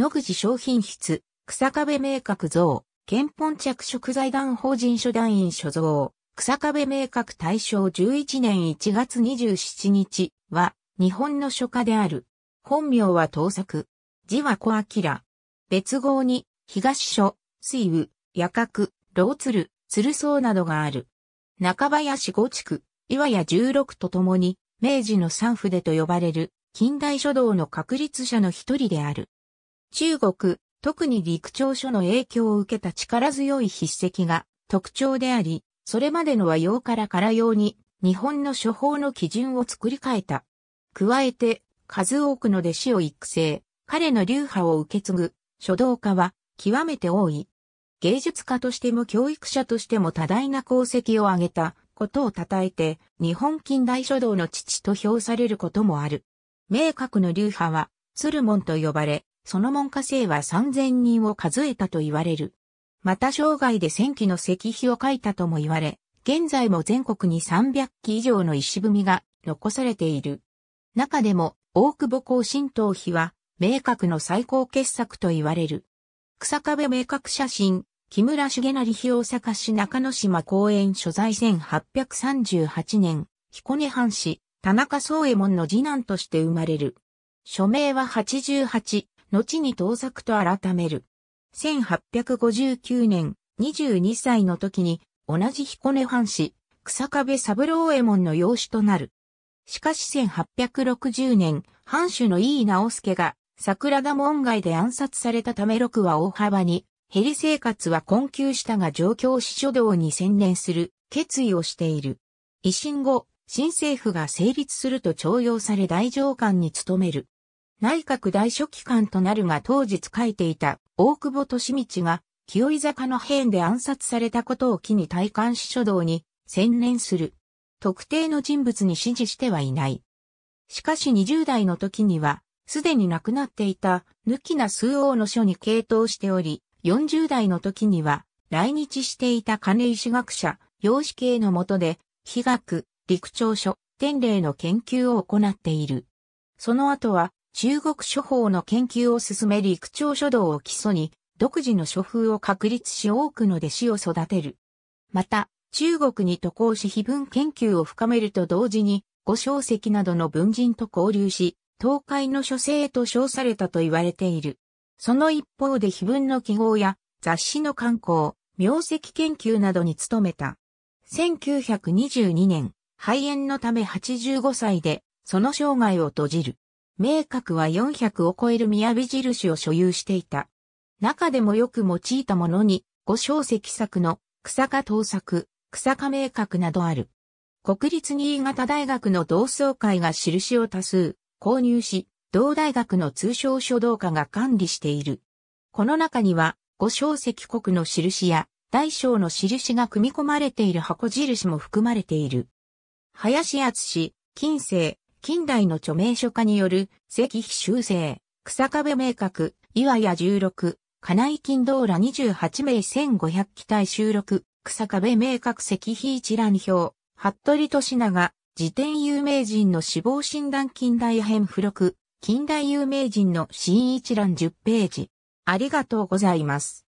野口商品室、草壁明確像、憲本着色財団法人所団員所蔵、草壁明確大正11年1月27日は、日本の書家である。本名は盗作。字は小明。別号に、東書、水雨、夜角、老鶴、鶴草などがある。中林五地区、岩屋十六とともに、明治の三筆と呼ばれる、近代書道の確立者の一人である。中国、特に陸長書の影響を受けた力強い筆跡が特徴であり、それまでの和洋からから用に日本の処方の基準を作り変えた。加えて、数多くの弟子を育成、彼の流派を受け継ぐ書道家は極めて多い。芸術家としても教育者としても多大な功績を挙げたことを称えて、日本近代書道の父と評されることもある。明確の流派は、鶴門と呼ばれ、その門下生は3000人を数えたと言われる。また生涯で1000基の石碑を書いたとも言われ、現在も全国に300基以上の石踏みが残されている。中でも、大久保高新東碑は、明確の最高傑作と言われる。草壁明確写真、木村重成日大阪市中之島公園所在1838年、彦根藩士、田中宗右衛門の次男として生まれる。署名は88、後に盗作と改める。1859年、22歳の時に、同じ彦根藩士、草壁三郎右衛門の養子となる。しかし1860年、藩主の井伊直介が、桜田門外で暗殺されたため六は大幅に、ヘリ生活は困窮したが上京し書道に専念する、決意をしている。維新後、新政府が成立すると徴用され大上官に務める。内閣大書記官となるが当日書いていた大久保利道が清井坂の変で暗殺されたことを機に大官し書道に専念する。特定の人物に指示してはいない。しかし20代の時には、すでに亡くなっていた、抜きな数王の書に傾倒しており、40代の時には、来日していた金石学者、養子系の下で、飛学、陸長書、天霊の研究を行っている。その後は、中国諸法の研究を進め陸長書道を基礎に、独自の書風を確立し多くの弟子を育てる。また、中国に渡航し碑文研究を深めると同時に、五小石などの文人と交流し、東海の書へと称されたと言われている。その一方で碑文の記号や雑誌の刊行、名跡研究などに努めた。1922年、肺炎のため85歳で、その生涯を閉じる。明覚は400を超える雅印を所有していた。中でもよく用いたものに、五小石作の草加盗作、草加明覚などある。国立新潟大学の同窓会が印を多数購入し、同大学の通称書道家が管理している。この中には、五小石国の印や大小の印が組み込まれている箱印も含まれている。林厚氏、近世、近代の著名書家による、石碑修正、草壁明確、岩屋16、金井金道ら28名1500機体収録、草壁明確石碑一覧表、服部利長、辞典有名人の死亡診断近代編付録、近代有名人の死因一覧10ページ。ありがとうございます。